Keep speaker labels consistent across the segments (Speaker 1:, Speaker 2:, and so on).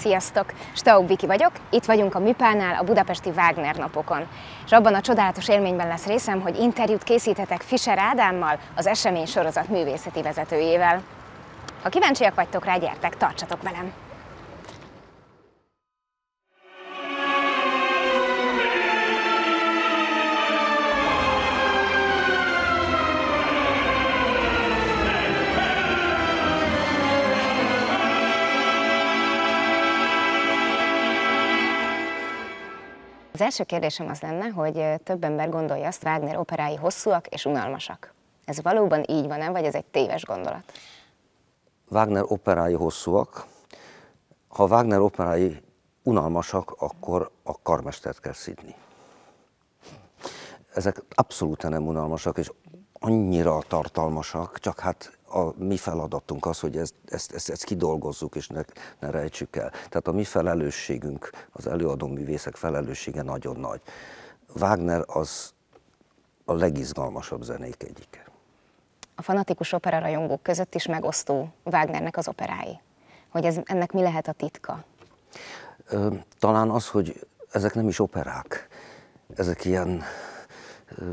Speaker 1: Sziasztok! Staub Viki vagyok, itt vagyunk a Műpánál a budapesti Wagner napokon. És abban a csodálatos élményben lesz részem, hogy interjút készíthetek Fischer Ádámmal, az esemény sorozat művészeti vezetőjével. Ha kíváncsiak vagytok rá, gyertek, tartsatok velem! Az első kérdésem az lenne, hogy több ember gondolja azt, Wagner operái hosszúak és unalmasak. Ez valóban így van-e, vagy ez egy téves gondolat?
Speaker 2: Wagner operái hosszúak. Ha Wagner operái unalmasak, akkor a karmestert kell szidni. Ezek abszolút nem unalmasak, és annyira tartalmasak, csak hát a mi feladatunk az, hogy ezt, ezt, ezt, ezt kidolgozzuk és ne, ne rejtsük el. Tehát a mi felelősségünk, az előadó művészek felelőssége nagyon nagy. Wagner az a legizgalmasabb zenék egyike.
Speaker 1: A fanatikus opera rajongók között is megosztó Wagnernek az operái. Hogy ez, ennek mi lehet a titka?
Speaker 2: Ö, talán az, hogy ezek nem is operák, ezek ilyen ö,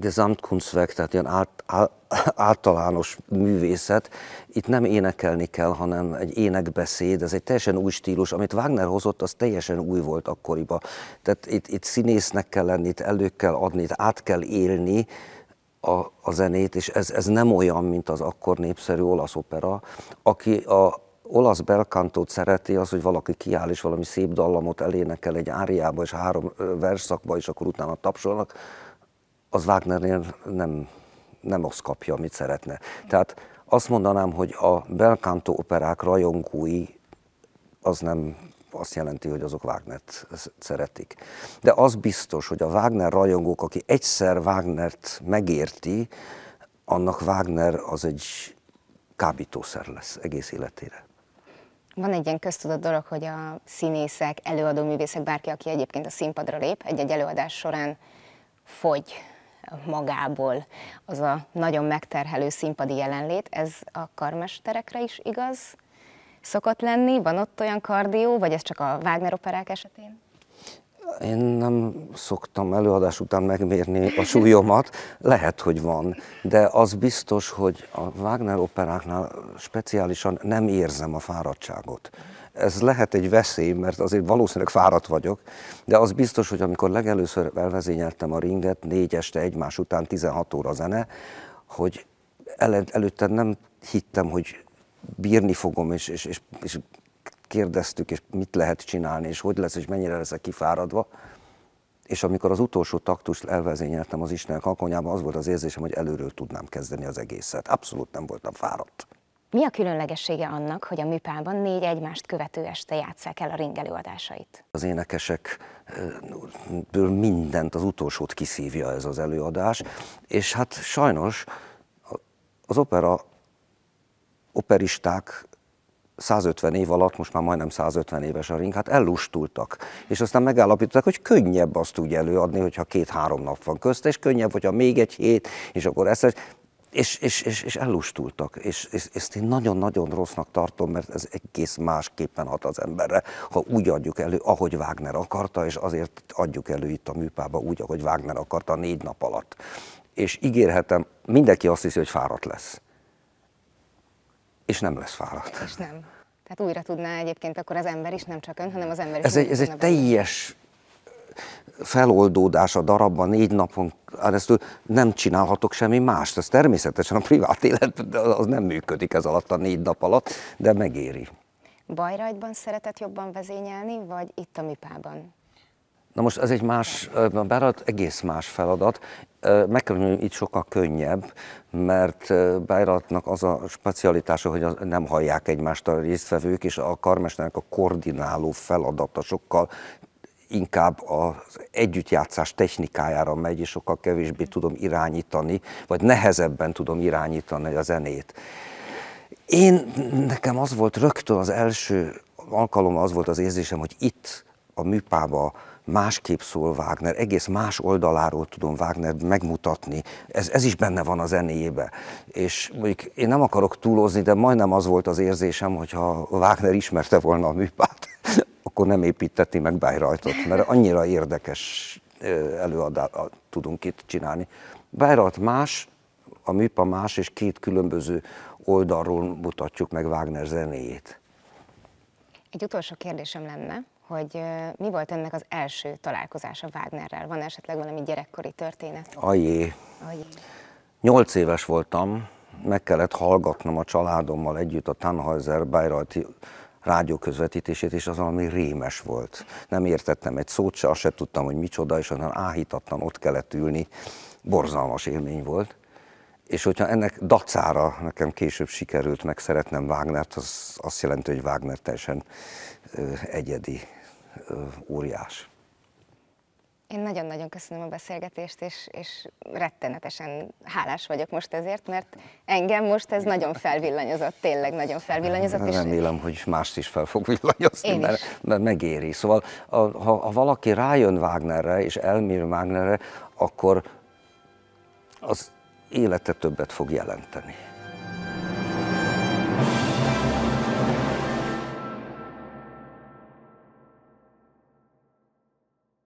Speaker 2: Gesamtkunstwerk, tehát ilyen át, á, általános művészet, itt nem énekelni kell, hanem egy énekbeszéd, ez egy teljesen új stílus, amit Wagner hozott, az teljesen új volt akkoriban. Tehát itt, itt színésznek kell lenni, itt elő kell adni, itt át kell élni, a, a zenét, és ez, ez nem olyan, mint az akkor népszerű olasz opera. Aki a olasz belkantót szereti, az, hogy valaki kiáll és valami szép dallamot elénekel egy áriába és három versszakba, és akkor utána tapsolnak, az Wagnernél nem, nem azt kapja, amit szeretne. Tehát azt mondanám, hogy a belkanto operák rajongói az nem azt jelenti, hogy azok wagner szeretik. De az biztos, hogy a Wagner rajongók, aki egyszer Wagnert megérti, annak Wagner az egy kábítószer lesz egész életére.
Speaker 1: Van egy ilyen köztudott dolog, hogy a színészek, előadó művészek, bárki, aki egyébként a színpadra lép, egy-egy előadás során fogy magából az a nagyon megterhelő színpadi jelenlét, ez a karmesterekre is igaz szokott lenni? Van ott olyan kardió, vagy ez csak a Wagner operák
Speaker 2: esetén? Én nem szoktam előadás után megmérni a súlyomat, lehet, hogy van, de az biztos, hogy a Wagner operáknál speciálisan nem érzem a fáradtságot. Ez lehet egy veszély, mert azért valószínűleg fáradt vagyok, de az biztos, hogy amikor legelőször elvezényeltem a ringet, négy este egymás után 16 óra zene, hogy el, előtte nem hittem, hogy bírni fogom, és, és, és, és kérdeztük, és mit lehet csinálni, és hogy lesz, és mennyire leszek kifáradva. És amikor az utolsó taktust elvezényeltem az Isten kalkonyába, az volt az érzésem, hogy előről tudnám kezdeni az egészet. Abszolút nem voltam fáradt.
Speaker 1: Mi a különlegessége annak, hogy a műpában négy egymást követő este játsszák el a ring előadásait?
Speaker 2: Az énekesek mindent, az utolsót kiszívja ez az előadás, és hát sajnos az opera operisták 150 év alatt, most már majdnem 150 éves a ring, hát ellustultak. És aztán megállapították, hogy könnyebb azt úgy előadni, hogyha két-három nap van közt, és könnyebb, hogyha még egy hét, és akkor ezt, és, és, és, és elustultak, és, és ezt én nagyon-nagyon rossznak tartom, mert ez egész másképpen hat az emberre, ha úgy adjuk elő, ahogy Wagner akarta, és azért adjuk elő itt a műpába úgy, ahogy Wagner akarta négy nap alatt. És ígérhetem, mindenki azt hiszi, hogy fáradt lesz. És nem lesz fáradt.
Speaker 1: És nem. Tehát újra tudná egyébként akkor az ember is, nem csak ön, hanem az ember is. Ez egy, ez egy
Speaker 2: teljes feloldódás a darabban négy napon keresztül nem csinálhatok semmi mást. Ez természetesen a privát élet az nem működik ez alatt a négy nap alatt, de megéri.
Speaker 1: Bajrajtban szeretett jobban vezényelni, vagy itt a mipában?
Speaker 2: Na most ez egy más, bár egész más feladat. Meg kell mondjam, itt sokkal könnyebb, mert Bájratnak az a specialitása, hogy nem hallják egymást a résztvevők, és a karmesternek a koordináló feladata sokkal inkább az együttjátszás technikájára megy, és sokkal kevésbé tudom irányítani, vagy nehezebben tudom irányítani a zenét. Én, nekem az volt rögtön az első alkalom, az volt az érzésem, hogy itt a műpába másképp szól Wagner, egész más oldaláról tudom Wagner megmutatni. Ez, ez is benne van a zenéjébe. És mondjuk én nem akarok túlozni, de majdnem az volt az érzésem, hogyha Wagner ismerte volna a műpát, akkor nem építeti meg Bayreuthot, mert annyira érdekes előadást tudunk itt csinálni. Bayreuth más, a műpa más, és két különböző oldalról mutatjuk meg Wagner zenéjét.
Speaker 1: Egy utolsó kérdésem lenne, hogy mi volt ennek az első találkozása Wagnerrel? Van esetleg valami gyerekkori történet? Ajé. Ajé.
Speaker 2: Nyolc éves voltam, meg kellett hallgatnom a családommal együtt a Tannhäuser Bayreuth rádió közvetítését, és az valami rémes volt. Nem értettem egy szót se, azt se tudtam, hogy micsoda, és onnan áhítatlan ott kellett ülni. Borzalmas élmény volt. És hogyha ennek dacára nekem később sikerült meg szeretnem Wagnert, az azt jelenti, hogy Wagner teljesen egyedi, óriás.
Speaker 1: Én nagyon-nagyon köszönöm a beszélgetést, és, és rettenetesen hálás vagyok most ezért, mert engem most ez nagyon felvillanyozott, tényleg nagyon felvillanyozott. Nem,
Speaker 2: és hogy mást is fel fog villanyozni, Én mert, is. mert megéri. Szóval a, ha, ha valaki rájön Wagnerre és elmér Wagnerre, akkor az élete többet fog jelenteni.